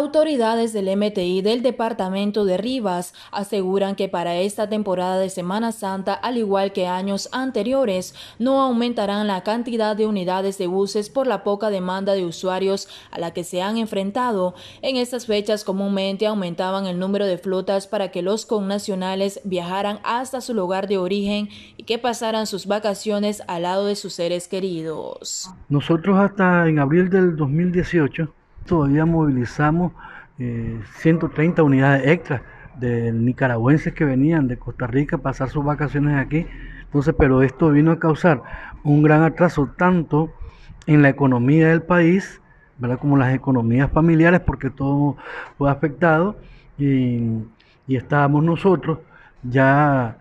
Autoridades del MTI del departamento de Rivas aseguran que para esta temporada de Semana Santa, al igual que años anteriores, no aumentarán la cantidad de unidades de buses por la poca demanda de usuarios a la que se han enfrentado. En estas fechas comúnmente aumentaban el número de flotas para que los connacionales viajaran hasta su lugar de origen y que pasaran sus vacaciones al lado de sus seres queridos. Nosotros hasta en abril del 2018 todavía movilizamos 130 eh, unidades extras de nicaragüenses que venían de Costa Rica a pasar sus vacaciones aquí. Entonces, pero esto vino a causar un gran atraso tanto en la economía del país, ¿verdad? como las economías familiares, porque todo fue afectado y, y estábamos nosotros ya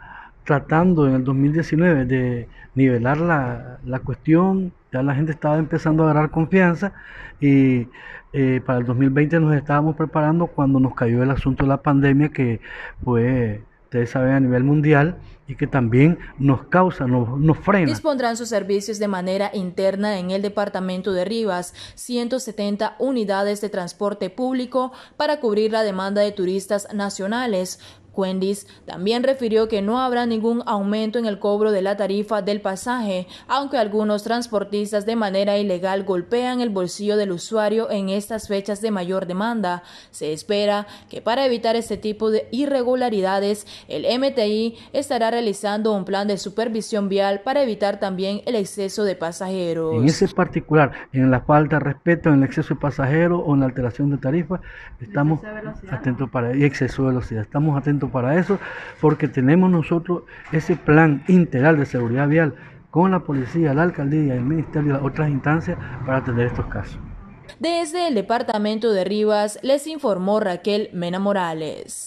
tratando en el 2019 de nivelar la, cuestión, ya la gente estaba empezando a agarrar confianza y eh, para el 2020 nos estábamos preparando cuando nos cayó el asunto de la pandemia que pues, ustedes saben, a nivel mundial y que también nos causa, nos, nos, frena. Dispondrán sus servicios de manera interna en el departamento de Rivas, 170 unidades de transporte público para cubrir la demanda de turistas nacionales, Wendy's también refirió que no habrá ningún aumento en el cobro de la tarifa del pasaje, aunque algunos transportistas de manera ilegal golpean el bolsillo del usuario en estas fechas de mayor demanda. Se espera que para evitar este tipo de irregularidades, el MTI estará realizando un plan de supervisión vial para evitar también el exceso de pasajeros. En ese particular, en la falta de respeto, en el exceso de pasajeros o en la alteración de tarifa, estamos atentos para y exceso de velocidad. Estamos atentos para eso, porque tenemos nosotros ese plan integral de seguridad vial con la policía, la alcaldía, el ministerio y las otras instancias para atender estos casos. Desde el departamento de Rivas les informó Raquel Mena Morales.